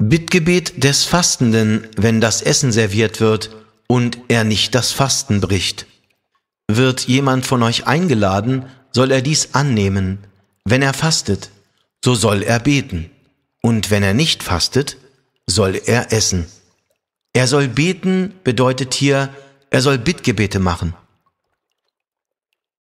Bittgebet des Fastenden, wenn das Essen serviert wird und er nicht das Fasten bricht. Wird jemand von euch eingeladen, soll er dies annehmen. Wenn er fastet, so soll er beten. Und wenn er nicht fastet, soll er essen. Er soll beten bedeutet hier, er soll Bittgebete machen.